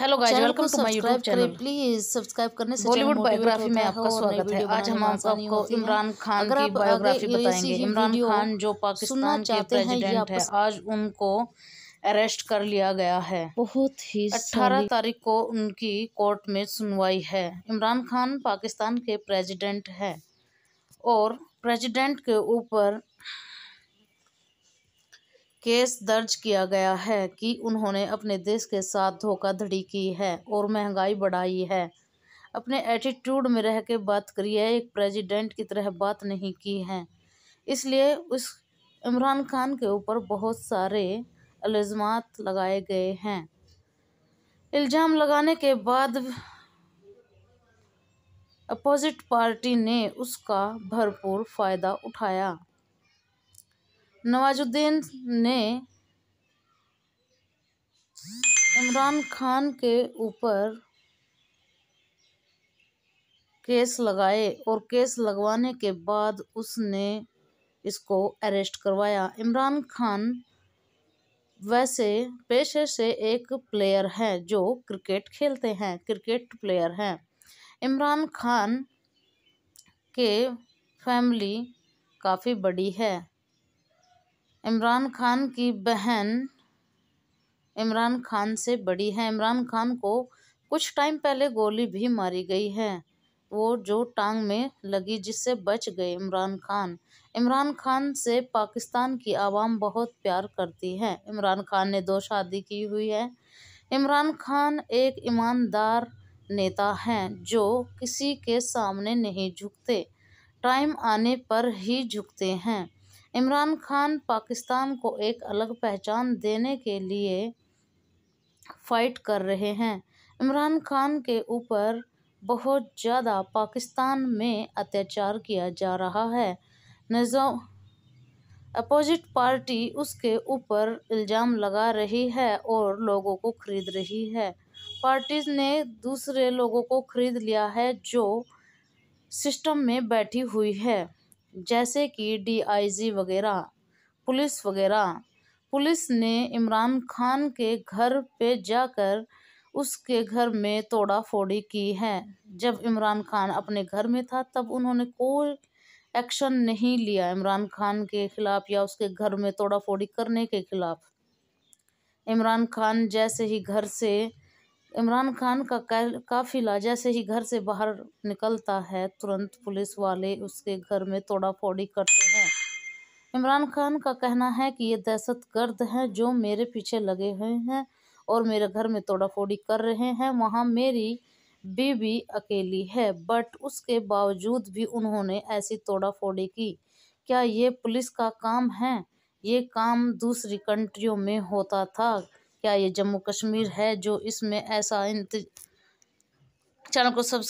hello guys welcome to my YouTube channel please subscribe करने से Bollywood biography में आपका स्वागत है आज हम आपको इमरान खान की बायोग्राफी बताएंगे इमरान खान जो पाकिस्तान के प्रेसिडेंट है आज उनको अरेस्ट कर लिया गया है बहुत ही अठारह तारीख को उनकी कोर्ट में सुनवाई है इमरान खान पाकिस्तान के प्रेजिडेंट है और प्रेजिडेंट के ऊपर केस दर्ज किया गया है कि उन्होंने अपने देश के साथ धोखाधड़ी की है और महंगाई बढ़ाई है अपने एटीट्यूड में रह के बात करी है एक प्रेसिडेंट की तरह बात नहीं की है इसलिए उस इमरान खान के ऊपर बहुत सारे इल्ज़ाम लगाए गए हैं इल्ज़ाम लगाने के बाद अपोजिट पार्टी ने उसका भरपूर फ़ायदा उठाया नवाजुद्दीन ने इमरान खान के ऊपर केस लगाए और केस लगवाने के बाद उसने इसको अरेस्ट करवाया इमरान खान वैसे पेशे से एक प्लेयर हैं जो क्रिकेट खेलते हैं क्रिकेट प्लेयर हैं इमरान खान के फैमिली काफ़ी बड़ी है इमरान खान की बहन इमरान खान से बड़ी है इमरान खान को कुछ टाइम पहले गोली भी मारी गई है वो जो टांग में लगी जिससे बच गए इमरान खान इमरान खान से पाकिस्तान की आवाम बहुत प्यार करती है इमरान खान ने दो शादी की हुई है इमरान खान एक ईमानदार नेता हैं जो किसी के सामने नहीं झुकते टाइम आने पर ही झुकते हैं इमरान खान पाकिस्तान को एक अलग पहचान देने के लिए फाइट कर रहे हैं इमरान खान के ऊपर बहुत ज़्यादा पाकिस्तान में अत्याचार किया जा रहा है निज़ाम अपोजिट पार्टी उसके ऊपर इल्ज़ाम लगा रही है और लोगों को खरीद रही है पार्टीज़ ने दूसरे लोगों को खरीद लिया है जो सिस्टम में बैठी हुई है जैसे कि डीआईजी वगैरह पुलिस वगैरह पुलिस ने इमरान खान के घर पे जाकर उसके घर में तोड़ा फोड़ी की है जब इमरान खान अपने घर में था तब उन्होंने कोई एक्शन नहीं लिया इमरान खान के खिलाफ या उसके घर में तोड़ा फोड़ी करने के खिलाफ इमरान खान जैसे ही घर से इमरान खान का काफिला जैसे ही घर से बाहर निकलता है तुरंत पुलिस वाले उसके घर में तोड़ा फोड़ी करते हैं इमरान खान का कहना है कि ये दहशत गर्द हैं जो मेरे पीछे लगे हुए हैं और मेरे घर में तोड़ा फोड़ी कर रहे हैं वहाँ मेरी बीबी अकेली है बट उसके बावजूद भी उन्होंने ऐसी तोड़ा फोड़ी की क्या ये पुलिस का काम है ये काम दूसरी कंट्रियों में होता था क्या ये जम्मू कश्मीर है जो इसमें ऐसा चैनल को सब्सक्राइब